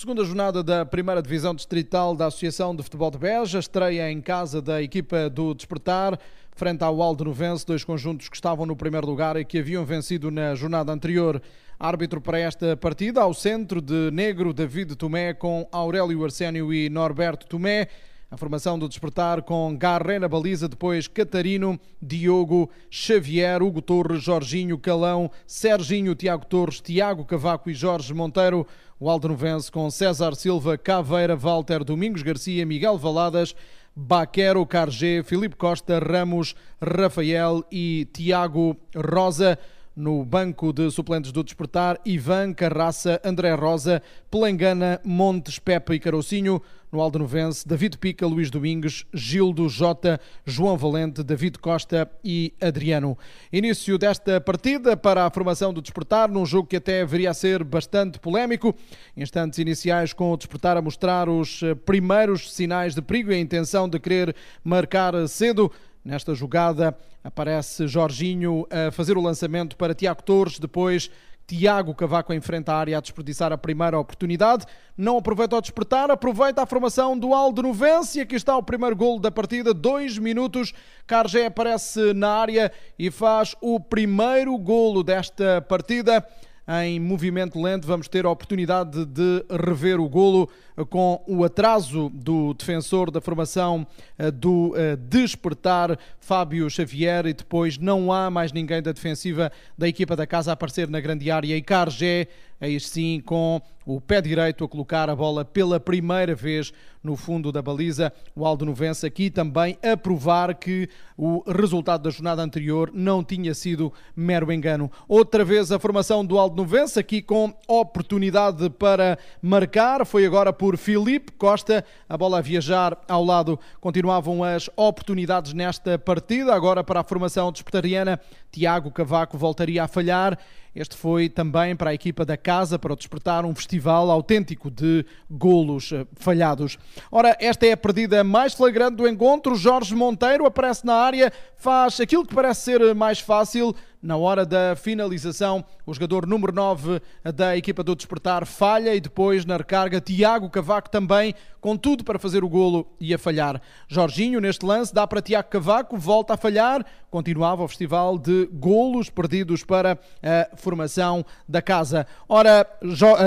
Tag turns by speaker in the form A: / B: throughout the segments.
A: Segunda jornada da primeira divisão distrital da Associação de Futebol de Beja, estreia em casa da equipa do Despertar, frente ao Novense, dois conjuntos que estavam no primeiro lugar e que haviam vencido na jornada anterior. Árbitro para esta partida, ao centro de Negro, David Tomé, com Aurélio Arsénio e Norberto Tomé. A formação do despertar com Garré na baliza, depois Catarino, Diogo, Xavier, Hugo Torres, Jorginho, Calão, Serginho, Tiago Torres, Tiago Cavaco e Jorge Monteiro. O Aldenovense com César Silva, Caveira, Walter, Domingos Garcia, Miguel Valadas, Baquero, Cargé, Filipe Costa, Ramos, Rafael e Tiago Rosa. No banco de suplentes do Despertar, Ivan, Carraça, André Rosa, Pelengana, Montes, Pepe e Carocinho. No Aldenovense, David Pica, Luís Domingues, Gildo Jota, João Valente, David Costa e Adriano. Início desta partida para a formação do Despertar, num jogo que até viria a ser bastante polémico. Instantes iniciais com o Despertar a mostrar os eh, primeiros sinais de perigo e a intenção de querer marcar cedo. Nesta jogada aparece Jorginho a fazer o lançamento para Tiago Torres, depois Tiago Cavaco enfrenta a área a desperdiçar a primeira oportunidade. Não aproveita ao despertar, aproveita a formação do Aldenovense. E aqui está o primeiro golo da partida, dois minutos. Cargé aparece na área e faz o primeiro golo desta partida. Em movimento lento, vamos ter a oportunidade de rever o golo com o atraso do defensor da formação eh, do eh, despertar, Fábio Xavier, e depois não há mais ninguém da defensiva da equipa da casa a aparecer na grande área. E Cargé, aí sim, com o pé direito a colocar a bola pela primeira vez no fundo da baliza. O Aldo Novença aqui também a provar que o resultado da jornada anterior não tinha sido mero engano. Outra vez a formação do Aldo Novença, aqui com oportunidade para marcar, foi agora por por Filipe Costa. A bola a viajar ao lado. Continuavam as oportunidades nesta partida. Agora para a formação despertariana, Tiago Cavaco voltaria a falhar este foi também para a equipa da casa para o despertar um festival autêntico de golos eh, falhados. Ora, esta é a perdida mais flagrante do encontro. Jorge Monteiro aparece na área, faz aquilo que parece ser mais fácil. Na hora da finalização, o jogador número 9 da equipa do Despertar falha e depois na recarga Tiago Cavaco também, com tudo para fazer o golo e a falhar. Jorginho, neste lance, dá para Tiago Cavaco, volta a falhar. Continuava o festival de golos perdidos para a eh, formação da casa. Ora,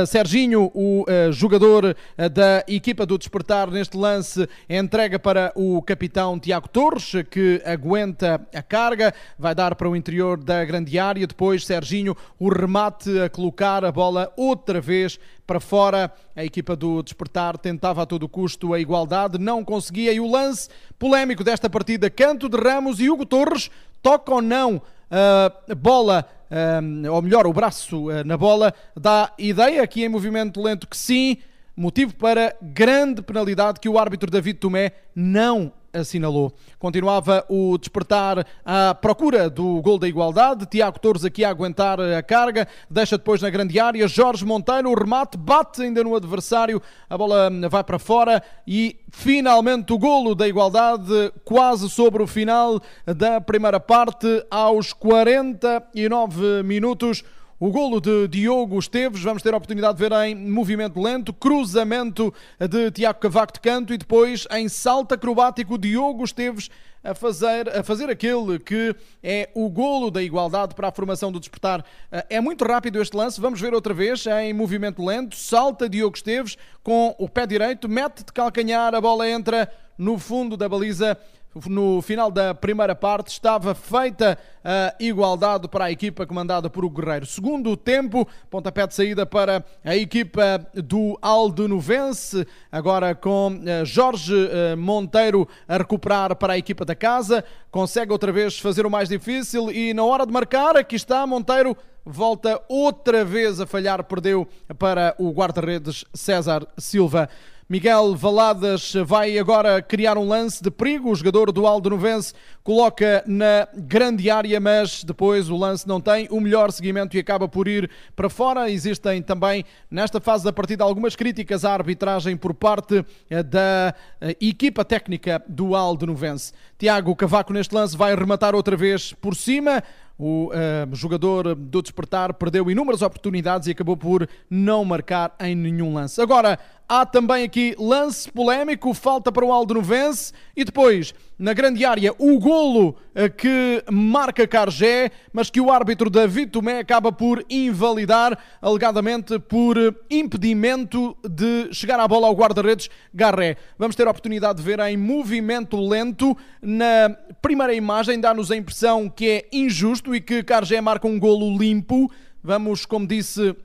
A: eh, Serginho, o eh, jogador eh, da equipa do Despertar, neste lance entrega para o capitão Tiago Torres, que aguenta a carga, vai dar para o interior da grande área. Depois, Serginho, o remate a colocar a bola outra vez para fora. A equipa do Despertar tentava a todo custo a igualdade, não conseguia. E o lance polémico desta partida, canto de Ramos e Hugo Torres, toca ou não a bola ou melhor, o braço eh, na bola, dá ideia aqui em movimento lento que sim, motivo para grande penalidade que o árbitro David Tomé não assinalou. Continuava o despertar à procura do gol da igualdade. Tiago Torres aqui a aguentar a carga, deixa depois na grande área. Jorge Monteiro, o remate, bate ainda no adversário, a bola vai para fora e finalmente o golo da igualdade, quase sobre o final da primeira parte, aos 49 minutos. O golo de Diogo Esteves, vamos ter a oportunidade de ver em movimento lento, cruzamento de Tiago Cavaco de canto e depois em salto acrobático Diogo Esteves a fazer, a fazer aquele que é o golo da igualdade para a formação do despertar. Eh, é muito rápido este lance, vamos ver outra vez em movimento lento, salta Diogo Esteves com o pé direito, mete de calcanhar, a bola entra no fundo da baliza no final da primeira parte estava feita a ah, igualdade para a equipa comandada por o Guerreiro. Segundo tempo, pontapé de saída para a equipa do Aldenovense, agora com ah, Jorge ah, Monteiro a recuperar para a equipa da casa, consegue outra vez fazer o mais difícil e na hora de marcar, aqui está Monteiro volta outra vez a falhar, perdeu para o guarda-redes César Silva. Miguel Valadas vai agora criar um lance de perigo. O jogador do Aldo Novense coloca na grande área, mas depois o lance não tem o melhor seguimento e acaba por ir para fora. Existem também, nesta fase da partida, algumas críticas à arbitragem por parte eh, da eh, equipa técnica do Aldo Novense. Tiago Cavaco, neste lance, vai rematar outra vez por cima. O uh, jogador do Despertar perdeu inúmeras oportunidades e acabou por não marcar em nenhum lance. Agora, Há também aqui lance polémico, falta para o Aldenovense e depois, na grande área, o golo eh, que marca Cargé, mas que o árbitro David Tomé acaba por invalidar, alegadamente por eh, impedimento de chegar à bola ao guarda-redes Garré. Vamos ter a oportunidade de ver em movimento lento. Na primeira imagem dá-nos a impressão que é injusto e que Cargé marca um golo limpo. Vamos, como disse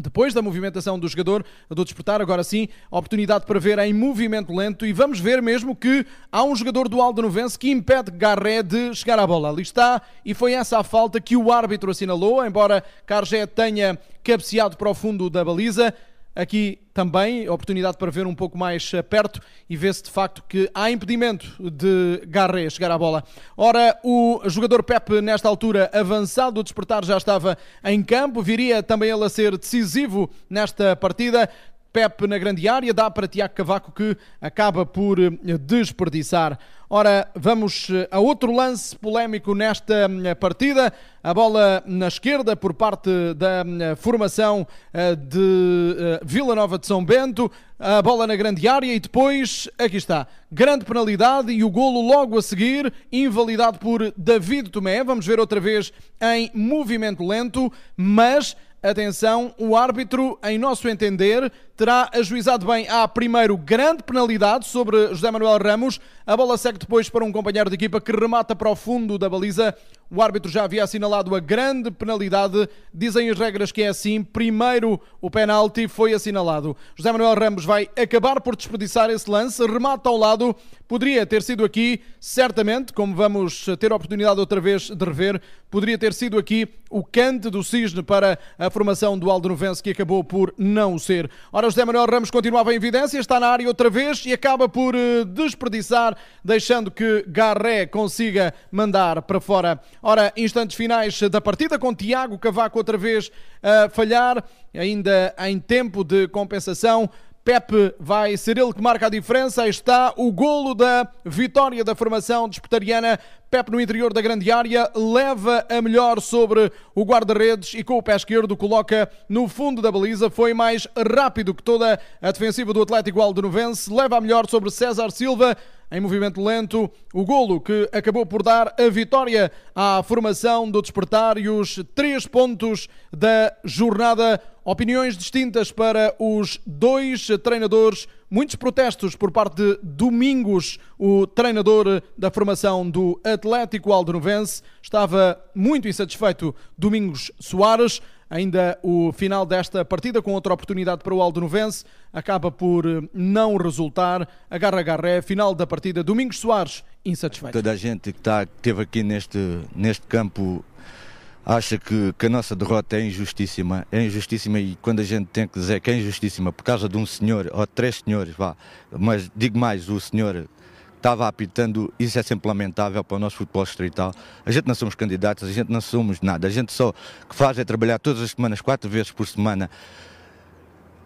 A: depois da movimentação do jogador do despertar, agora sim, oportunidade para ver em movimento lento e vamos ver mesmo que há um jogador do Aldenovense que impede Garré de chegar à bola. Ali está e foi essa a falta que o árbitro assinalou, embora Cargé tenha cabeceado para o fundo da baliza aqui também oportunidade para ver um pouco mais eh, perto e ver-se de facto que há impedimento de Garré chegar à bola. Ora, o jogador Pepe, nesta altura avançado, o despertar já estava em campo, viria também ele a ser decisivo nesta partida. Pepe na grande área, dá para Tiago Cavaco que acaba por eh, desperdiçar. Ora, vamos eh, a outro lance polémico nesta hum, partida. A bola na esquerda por parte da hum, formação eh, de eh, Vila Nova de São Bento. A bola na grande área e depois, aqui está, grande penalidade e o golo logo a seguir, invalidado por David Tomé. Vamos ver outra vez em movimento lento, mas Atenção, o árbitro, em nosso entender, terá ajuizado bem a primeiro grande penalidade sobre José Manuel Ramos. A bola segue depois para um companheiro de equipa que remata para o fundo da baliza. O árbitro já havia assinalado a grande penalidade. Dizem as regras que é assim. Primeiro o penalti foi assinalado. José Manuel Ramos vai acabar por desperdiçar esse lance. Remata ao lado. Poderia ter sido aqui, certamente, como vamos ter a oportunidade outra vez de rever, poderia ter sido aqui o cante do Cisne para a formação do Novense que acabou por não ser. Ora, José Manuel Ramos continuava em evidência, está na área outra vez e acaba por eh, desperdiçar, deixando que Garré consiga mandar para fora Ora, instantes finais da partida com Tiago Cavaco outra vez a falhar, ainda em tempo de compensação. Pepe vai ser ele que marca a diferença. Aí está o golo da vitória da formação despertariana. Pepe no interior da grande área leva a melhor sobre o guarda-redes e com o pé esquerdo coloca no fundo da baliza. Foi mais rápido que toda a defensiva do Atlético Aldenovense. Leva a melhor sobre César Silva em movimento lento, o golo que acabou por dar a vitória à formação do Despertar e os três pontos da jornada. Opiniões distintas para os dois treinadores. Muitos protestos por parte de Domingos, o treinador da formação do Atlético Aldernovense. Estava muito insatisfeito Domingos Soares. Ainda o final desta partida, com outra oportunidade para o Aldernovense, acaba por eh, não resultar. Agarra-agarré, final da partida. Domingos Soares, insatisfeito. Toda
B: a gente que, está, que esteve aqui neste, neste campo acha que, que, a nossa derrota é injustíssima, é injustíssima e quando a gente tem que dizer que é injustíssima por causa de um senhor ou três senhores, vá, mas digo mais, o senhor estava apitando, isso é sempre lamentável para o nosso futebol distrital. A gente não somos candidatos, a gente não somos nada, a gente só que faz é trabalhar todas as semanas, quatro vezes por semana,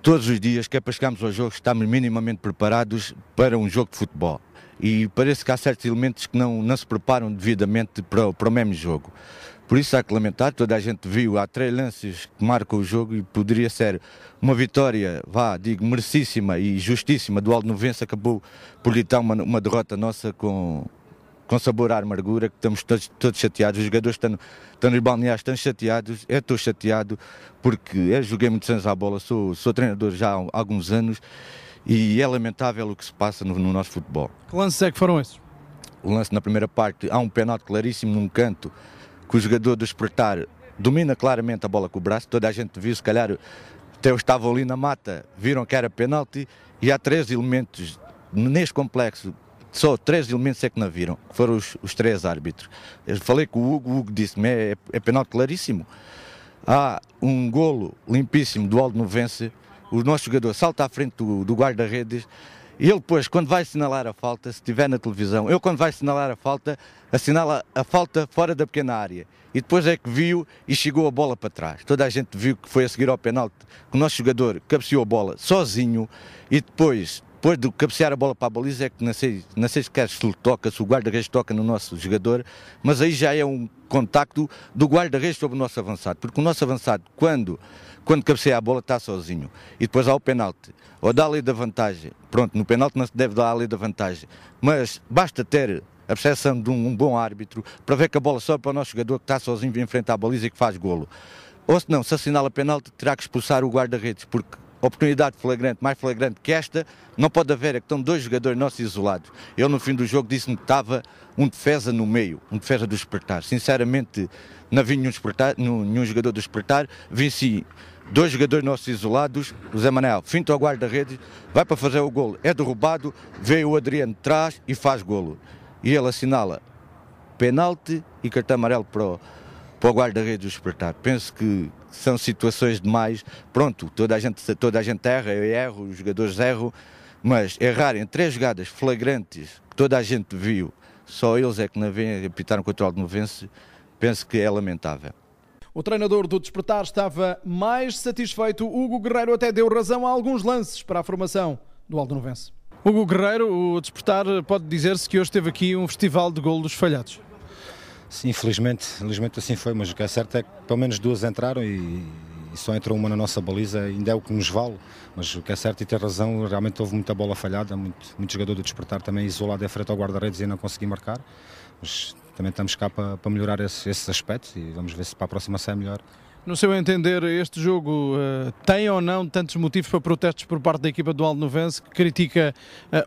B: todos os dias, que é para chegarmos ao jogo, estamos minimamente preparados para um jogo de futebol. E parece que há certos elementos que não, não se preparam devidamente para, para o mesmo jogo. Por isso há que lamentar, toda a gente viu, há três lances que marcam o jogo e poderia ser uma vitória, vá, digo, merecíssima e justíssima do Novença, acabou por lhe dar uma, uma derrota nossa com, com sabor à amargura, que estamos todos, todos chateados, os jogadores estão, estão nos balneares, estão chateados, eu estou chateado porque eu joguei muitos anos à bola, sou, sou treinador já há alguns anos e é lamentável o que se passa no, no nosso futebol.
A: Que lances é que foram esses?
B: O lance na primeira parte, há um penalti claríssimo num canto, que o jogador do despertar domina claramente a bola com o braço, toda a gente viu, se calhar até eu estava ali na mata, viram que era penalti e há três elementos neste complexo, só três elementos é que não viram, foram os, os, três árbitros. Eu falei com o Hugo, o Hugo disse-me, é, é penalti claríssimo. Há um golo limpíssimo do Aldo Novense, o nosso jogador salta à frente do, do guarda-redes, e ele depois, quando vai assinalar a falta, se estiver na televisão, eu quando vai assinalar a falta, assinala a falta fora da pequena área. E depois é que viu e chegou a bola para trás. Toda a gente viu que foi a seguir ao penalti, que o nosso jogador cabeceou a bola sozinho e depois depois de cabecear a bola para a baliza, é que não sei, não sei se lhe toca, se o guarda-redes toca no nosso jogador, mas aí já é um contacto do guarda-redes sobre o nosso avançado, porque o nosso avançado, quando, quando cabeceia a bola, está sozinho. E depois há o penalti, ou dá a lei da vantagem. Pronto, no penalti não se deve dar a lei da vantagem, mas basta ter a percepção de um, um bom árbitro para ver que a bola sobe para o nosso jogador que está sozinho em frente à baliza e que faz golo. Ou se não, se assinala penalti, terá que expulsar o guarda-redes, porque oportunidade flagrante, mais flagrante que esta, não pode haver, é que estão dois jogadores nossos isolados. Eu, no fim do jogo, disse-me que estava um defesa no meio, um defesa do despertar. Sinceramente, não vi nenhum, despertar, nenhum jogador do despertar, sim. dois jogadores nossos isolados, o Zé Manel finta ao guarda-redes, vai para fazer o golo, é derrubado, veio o Adriano de trás e faz golo. E ele assinala penalte e cartão amarelo para o para o guarda-redes despertar. Penso que são situações demais. Pronto, toda a gente, toda a gente erra, eu erro, os jogadores erram, mas errar em três jogadas flagrantes que toda a gente viu, só eles é que não vêm apitaram contra o Novense, penso que é lamentável.
A: O treinador do Despertar estava mais satisfeito. Hugo Guerreiro até deu razão a alguns lances para a formação do Novense. Hugo Guerreiro, o Despertar pode dizer-se que hoje teve aqui um festival de golos falhados.
C: Sim, infelizmente, infelizmente assim foi, mas o que é certo é que pelo menos duas entraram e, e só entrou uma na nossa baliza, ainda é o que nos vale, mas o que é certo e tem razão, realmente houve muita bola falhada, muito, muito jogador do despertar também isolado em frente ao guarda-redes e não consegui marcar, mas também estamos cá para, para melhorar esses esse aspectos e vamos ver se para a próxima sai é melhor.
A: No seu entender, este jogo uh, tem ou não tantos motivos para protestos por parte da equipa do Alnovense, que critica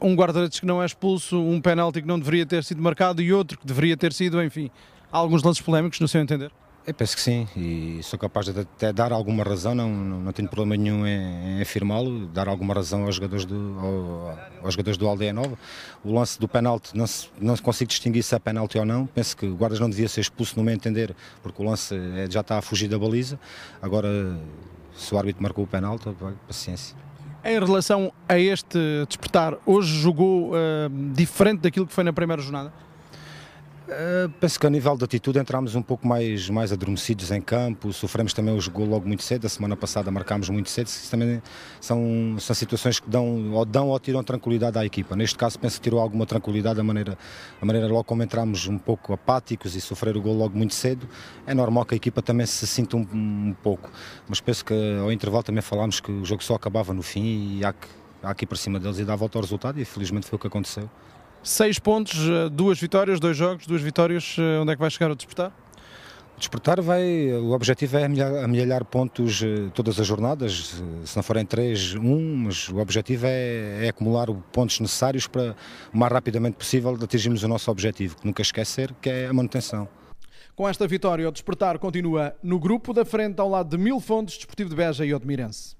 A: uh, um guarda-redes que não é expulso, um penalti que não deveria ter sido marcado e outro que deveria ter sido, enfim, Há alguns lances polémicos, no seu entender?
C: Eu penso que sim, e sou capaz de até dar alguma razão, não, não tenho problema nenhum em, em afirmá-lo, dar alguma razão aos jogadores do, ao, aos jogadores do Aldeia Nova. O lance do penalti, não, se, não consigo distinguir se é penalti ou não, penso que o Guardas não devia ser expulso, no meu entender, porque o lance é, já está a fugir da baliza. Agora, se o árbitro marcou o penalti, paciência.
A: Em relação a este despertar, hoje jogou uh, diferente daquilo que foi na primeira jornada?
C: Eh, penso que a nível de atitude entramos um pouco mais, mais adormecidos em campo, sofremos também os gols logo muito cedo, a semana passada marcámos muito cedo, isso também são, são situações que dão ou, dão ou tiram tranquilidade à equipa. Neste caso penso que tirou alguma tranquilidade a maneira, a maneira logo como entramos um pouco apáticos e sofrer o gol logo muito cedo, é normal que a equipa também se sinta um, um pouco, mas penso que ao intervalo também falámos que o jogo só acabava no fim e há que, há que ir para cima deles e dar a volta ao resultado e felizmente foi o que aconteceu.
A: Seis pontos, eh, duas vitórias, dois jogos, duas vitórias. Eh, onde é que vai chegar o despertar?
C: Despertar vai, o objetivo é amelhar pontos eh, todas as jornadas, se não forem três um, mas o objetivo é, é acumular pontos necessários para o mais rapidamente possível atingirmos o nosso objetivo, que nunca esquecer, que é a manutenção.
A: Com esta vitória, o Despertar continua no grupo da frente ao lado de Mil Fontes, Desportivo de Beja e Odmirense.